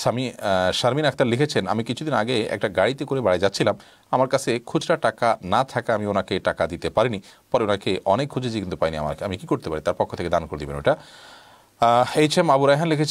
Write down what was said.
স্বামী শারমিন আক্তার লিখেছেন আমি কিছুদিন আগে একটা গাড়িতে করে বাড়ি যাচ্ছিলাম আমার কাছে খুচরা টাকা না থাকা আমি ওনাকে টাকা দিতে পারিনি পরে ওনাকে অনেক খুঁজেছি কিন্তু পাইনি আমাকে আমি কি করতে পারি তার পক্ষ থেকে দান করে দেবেন ওটা এইচ এম আবু রায়হান লিখেছেন